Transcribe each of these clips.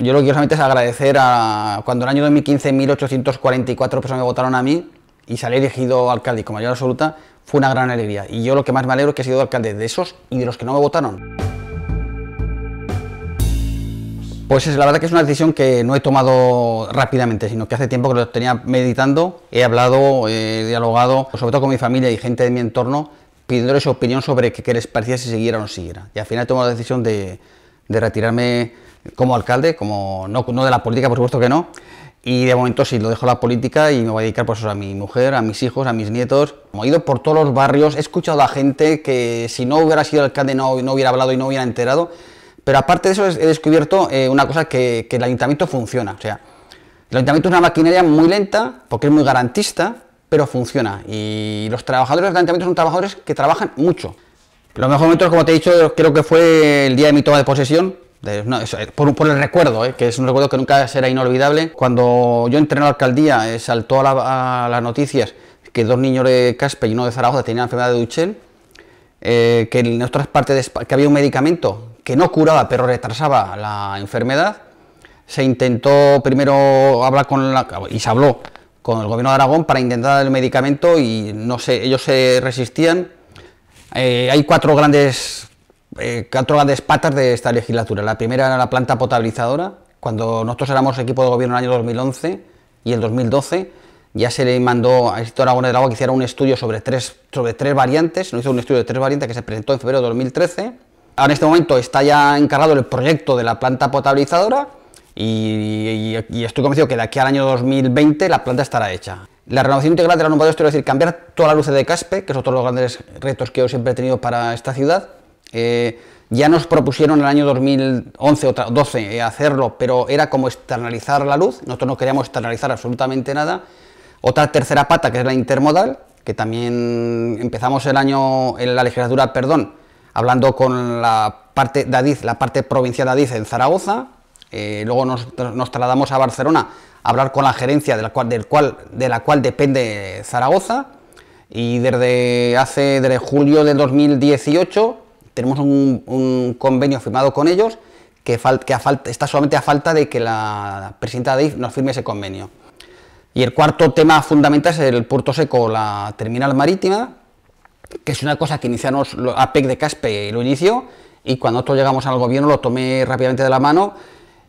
Yo lo que quiero solamente es agradecer a cuando en el año 2015 1.844 personas me votaron a mí y salí elegido alcalde con mayoría absoluta, fue una gran alegría. Y yo lo que más me alegro es que he sido alcalde de esos y de los que no me votaron. Pues es, la verdad que es una decisión que no he tomado rápidamente, sino que hace tiempo que lo tenía meditando. He hablado, he dialogado, sobre todo con mi familia y gente de mi entorno, pidiéndoles opinión sobre qué, les parecía si siguiera o no siguiera. Y al final he tomado la decisión de, de retirarme como alcalde, como no, de la política, por supuesto que no, y de momento sí, lo dejo la política y me voy a dedicar pues, eso a mi mujer, a mis hijos, a mis nietos. He ido por todos los barrios, he escuchado a gente que si no hubiera sido alcalde no, no hubiera hablado y no hubiera enterado. Pero aparte de eso he descubierto eh, una cosa que, que, el ayuntamiento funciona. O sea, el ayuntamiento es una maquinaria muy lenta porque es muy garantista, pero funciona. Y los trabajadores del ayuntamiento son trabajadores que trabajan mucho. Los mejores momentos, como te he dicho, creo que fue el día de mi toma de posesión, eh, por, el recuerdo, eh, que es un recuerdo que nunca será inolvidable. Cuando yo entrené a la alcaldía, eh, saltó a, las noticias que dos niños de Caspe y uno de Zaragoza tenían enfermedad de Duchenne, que en otras partes que había un medicamento que no curaba pero retrasaba la enfermedad. Se intentó primero hablar con la, y se habló con el gobierno de Aragón para intentar el medicamento y no sé, ellos se resistían. hay cuatro grandes eh, cuatro grandes patas de esta legislatura. La primera era la planta potabilizadora. Cuando nosotros éramos equipo de gobierno en el año 2011 y el 2012, ya se le mandó a Instituto Aragón del Agua que hiciera un estudio sobre tres, sobre tres variantes. No hizo un estudio de tres variantes que se presentó en febrero de 2013. Ahora en este momento está ya encargado el proyecto de la planta potabilizadora y, estoy convencido que de aquí al año 2020 la planta estará hecha. La renovación integral de la de esto es decir, cambiar todas las luces de Caspe, que es otro de los grandes retos que yo siempre he tenido para esta ciudad eh, ya nos propusieron en el año 2011 o 2012 hacerlo, pero era como externalizar la luz, nosotros no queríamos externalizar absolutamente nada. Otra tercera pata, que es la intermodal, que también empezamos el año, en la legislatura, perdón, hablando con la parte de la parte provincial de Adiz en Zaragoza, eh, luego nos, trasladamos a Barcelona a hablar con la gerencia de la cual, de la cual depende Zaragoza, y desde hace, desde julio de 2018 tenemos un, convenio firmado con ellos que, está solamente a falta de que la presidenta de IF nos firme ese convenio. Y el cuarto tema fundamental es el puerto seco, la terminal marítima, que es una cosa que iniciamos APEC de Caspe y lo inició, y cuando nosotros llegamos al gobierno lo tomé rápidamente de la mano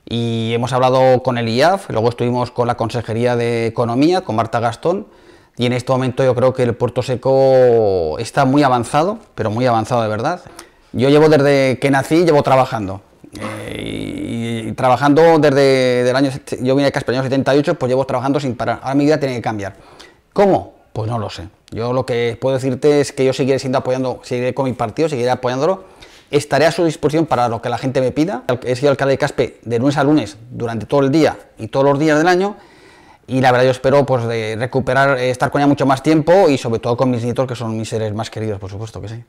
y hemos hablado con el IAF, luego estuvimos con la Consejería de Economía, con Marta Gastón, y en este momento yo creo que el puerto seco está muy avanzado, pero muy avanzado de verdad. Yo llevo desde que nací, llevo trabajando. Eh, y, trabajando desde el año, yo vine en 78, pues llevo trabajando sin parar. Ahora mi vida tiene que cambiar. ¿Cómo? Pues no lo sé. Yo lo que puedo decirte es que yo seguiré siendo apoyando, seguiré con mi partido, seguiré apoyándolo. Estaré a su disposición para lo que la gente me pida. He sido alcalde de Caspe de lunes a lunes durante todo el día y todos los días del año. Y la verdad yo espero pues de recuperar, eh, estar con ella mucho más tiempo y sobre todo con mis nietos que son mis seres más queridos, por supuesto que sí.